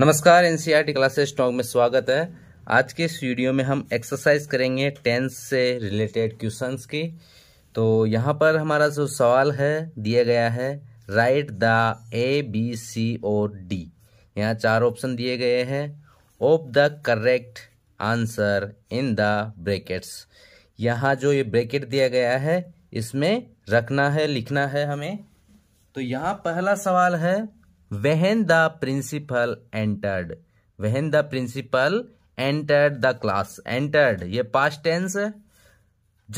नमस्कार N C classes stock में स्वागत है आज के इस वीडियो में हम एक्सरसाइज करेंगे टेंथ से रिलेटेड क्वेश्चंस की तो यहाँ पर हमारा जो सवाल है दिया गया है right the A B C और डी यहाँ चार ऑप्शन दिए गए हैं of the correct answer in the brackets यहाँ जो ये ब्रेकेट दिया गया है इसमें रखना है लिखना है हमें तो यहाँ पहला सवाल है when the principal entered when the principal entered the class entered ये पास्ट टेंस है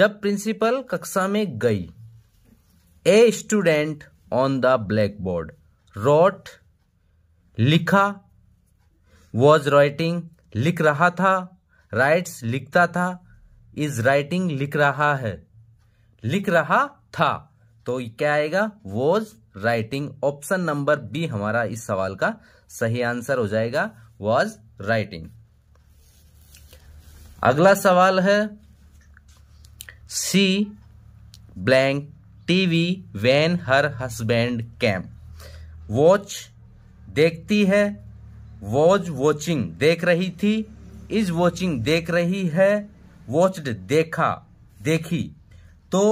जब प्रिंसिपल कक्षा में गई a student on the black board wrote लिखा वॉज राइटिंग लिख रहा था राइट लिखता था इज राइटिंग लिख रहा है लिख रहा था तो क्या आएगा was writing option number B हमारा इस सवाल का सही आंसर हो जाएगा वॉज राइटिंग अगला सवाल है she blank TV when her husband came watch देखती है वॉज वॉचिंग देख रही थी इज वॉचिंग देख रही है वॉचड देखा देखी तो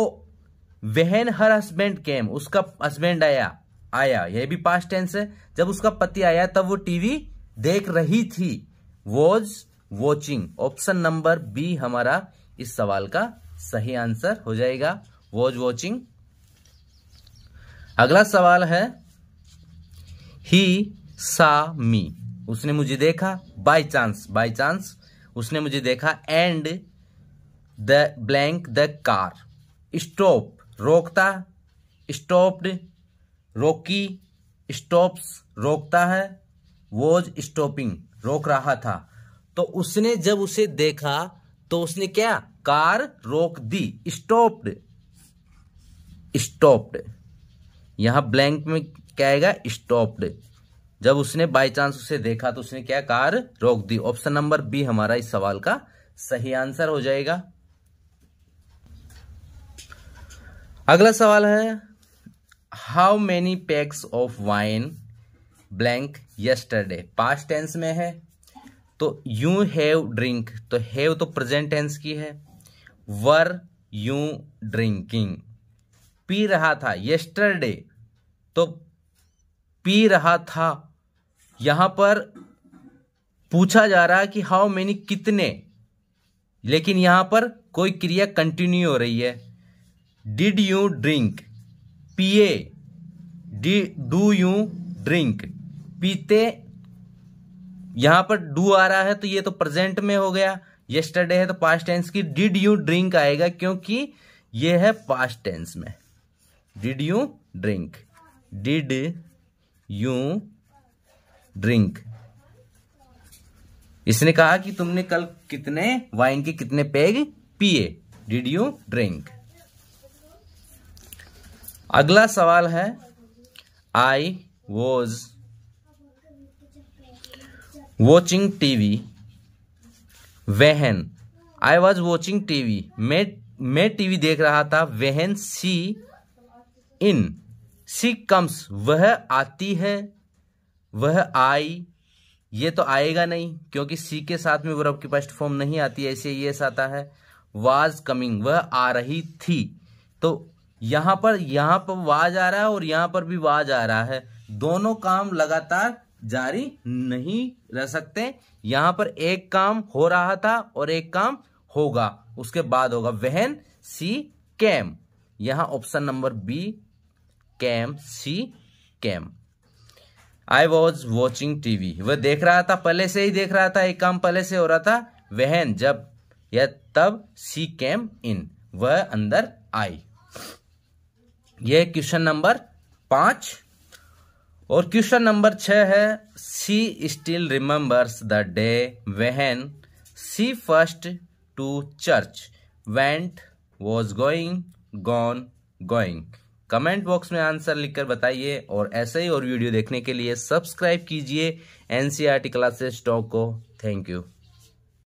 वहन हर हस्बैंड केम उसका हस्बैंड आया आया यह भी पास्ट टेंस है जब उसका पति आया तब वो टीवी देख रही थी was watching option number B हमारा इस सवाल का सही आंसर हो जाएगा वॉज वॉचिंग अगला सवाल है ही सा मी उसने मुझे देखा बाई चांस बाई चांस उसने मुझे देखा and the blank the car stop रोकता स्टॉप्ड रोकी स्टॉप्स रोकता है वॉज स्टॉपिंग रोक रहा था तो उसने जब उसे देखा तो उसने क्या कार रोक दी स्टॉप्ड स्टॉप्ड यहां ब्लैंक में क्या आएगा स्टॉप्ड जब उसने बाय चांस उसे देखा तो उसने क्या कार रोक दी ऑप्शन नंबर बी हमारा इस सवाल का सही आंसर हो जाएगा अगला सवाल है how many packs of wine blank yesterday past tense में है तो यू हैव ड्रिंक तो हैव तो प्रेजेंट टेंस की है वर यू ड्रिंकिंग पी रहा था यस्टरडे तो पी रहा था यहाँ पर पूछा जा रहा कि हाउ मैनी कितने लेकिन यहाँ पर कोई क्रिया कंटिन्यू हो रही है डिड यू ड्रिंक पिए डी डू यू ड्रिंक पीते यहां पर डू आ रहा है तो ये तो प्रेजेंट में हो गया येस्टरडे है तो पास्ट टेंस की डिड यू ड्रिंक आएगा क्योंकि ये है पास्ट टेंस में did you drink did you drink इसने कहा कि तुमने कल कितने वाइन के कितने पेग पिए डिड यू ड्रिंक अगला सवाल है आई वॉज वॉचिंग टीवी वहन आई वॉज वॉचिंग टीवी मैं मैं टीवी देख रहा था वहन सी इन सी कम्स वह आती है वह आई ये तो आएगा नहीं क्योंकि सी के साथ में वर्ब की फर्स्ट फॉर्म नहीं आती है इसलिए ये आता है वाज कमिंग वह आ रही थी तो यहाँ पर यहाँ पर वाज आ रहा है और यहाँ पर भी वाज आ रहा है दोनों काम लगातार जारी नहीं रह सकते यहाँ पर एक काम हो रहा था और एक काम होगा उसके बाद होगा वहन सी कैम यहाँ option number B came she came I was watching TV वह देख रहा था पहले से ही देख रहा था एक काम पहले से हो रहा था वहन जब या तब सी कैम इन वह अंदर आई यह क्वेश्चन नंबर पांच और क्वेश्चन नंबर छह है she still remembers the day when she first to church went was going gone going comment box में आंसर लिखकर बताइए और ऐसे ही और वीडियो देखने के लिए सब्सक्राइब कीजिए एनसीआरटी क्लासेस टॉक को थैंक यू